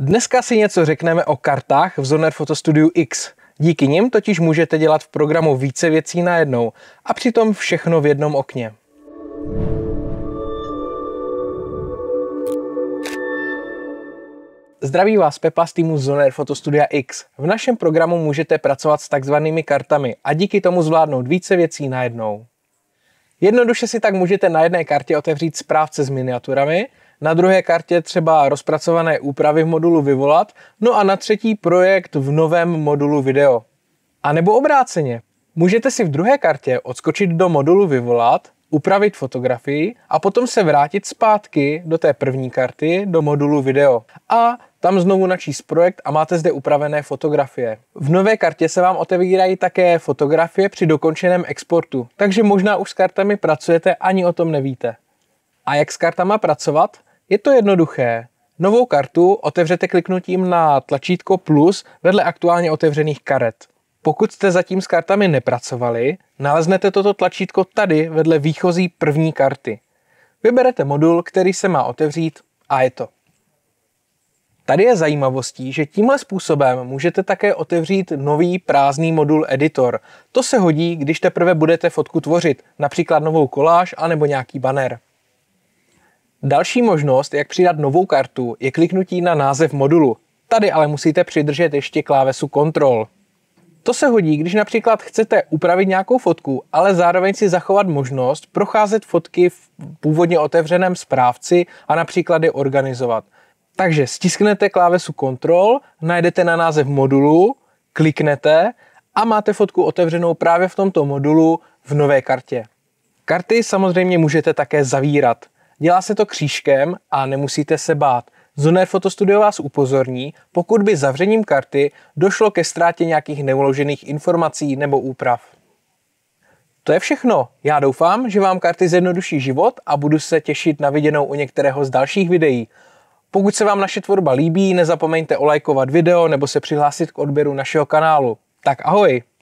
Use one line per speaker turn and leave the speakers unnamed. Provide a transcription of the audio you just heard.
Dneska si něco řekneme o kartách v Zoner Photo Studio X. Díky nim totiž můžete dělat v programu více věcí najednou a přitom všechno v jednom okně. Zdraví vás Pepa z týmu Zoner Studio X. V našem programu můžete pracovat s takzvanými kartami a díky tomu zvládnout více věcí najednou. Jednoduše si tak můžete na jedné kartě otevřít správce s miniaturami, na druhé kartě třeba rozpracované úpravy v modulu vyvolat, no a na třetí projekt v novém modulu video. A nebo obráceně, můžete si v druhé kartě odskočit do modulu vyvolat, upravit fotografii a potom se vrátit zpátky do té první karty, do modulu video. A tam znovu načíst projekt a máte zde upravené fotografie. V nové kartě se vám otevírají také fotografie při dokončeném exportu, takže možná už s kartami pracujete ani o tom nevíte. A jak s kartama pracovat? Je to jednoduché. Novou kartu otevřete kliknutím na tlačítko plus vedle aktuálně otevřených karet. Pokud jste zatím s kartami nepracovali, naleznete toto tlačítko tady vedle výchozí první karty. Vyberete modul, který se má otevřít a je to. Tady je zajímavostí, že tímhle způsobem můžete také otevřít nový prázdný modul editor. To se hodí, když teprve budete fotku tvořit, například novou koláž anebo nějaký banner. Další možnost, jak přidat novou kartu, je kliknutí na název modulu. Tady ale musíte přidržet ještě klávesu Control. To se hodí, když například chcete upravit nějakou fotku, ale zároveň si zachovat možnost procházet fotky v původně otevřeném správci a například je organizovat. Takže stisknete klávesu Control, najdete na název modulu, kliknete a máte fotku otevřenou právě v tomto modulu v nové kartě. Karty samozřejmě můžete také zavírat. Dělá se to křížkem a nemusíte se bát. Zoner Fotostudio vás upozorní, pokud by zavřením karty došlo ke ztrátě nějakých neuložených informací nebo úprav. To je všechno. Já doufám, že vám karty zjednoduší život a budu se těšit na viděnou u některého z dalších videí. Pokud se vám naše tvorba líbí, nezapomeňte olajkovat video nebo se přihlásit k odběru našeho kanálu. Tak ahoj!